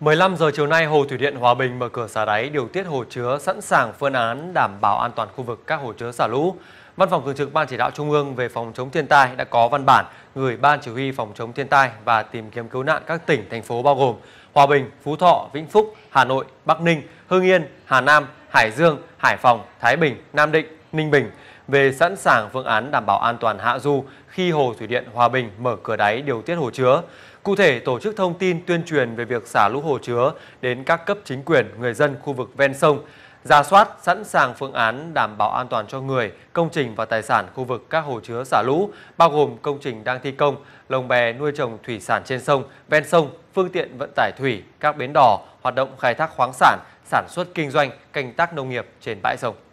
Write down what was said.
15 giờ chiều nay, Hồ Thủy điện Hòa Bình mở cửa xả đáy điều tiết hồ chứa sẵn sàng phương án đảm bảo an toàn khu vực các hồ chứa xả lũ. Văn phòng thường trực Ban chỉ đạo Trung ương về phòng chống thiên tai đã có văn bản gửi Ban chỉ huy phòng chống thiên tai và tìm kiếm cứu nạn các tỉnh, thành phố bao gồm Hòa Bình, Phú Thọ, Vĩnh Phúc, Hà Nội, Bắc Ninh, Hưng Yên, Hà Nam, Hải Dương, Hải Phòng, Thái Bình, Nam Định, Ninh Bình về sẵn sàng phương án đảm bảo an toàn hạ du khi Hồ Thủy điện Hòa Bình mở cửa đáy điều tiết hồ chứa. Cụ thể, tổ chức thông tin tuyên truyền về việc xả lũ hồ chứa đến các cấp chính quyền, người dân khu vực ven sông, ra soát sẵn sàng phương án đảm bảo an toàn cho người, công trình và tài sản khu vực các hồ chứa xả lũ, bao gồm công trình đang thi công, lồng bè nuôi trồng thủy sản trên sông, ven sông, phương tiện vận tải thủy, các bến đò, hoạt động khai thác khoáng sản, sản xuất kinh doanh, canh tác nông nghiệp trên bãi sông.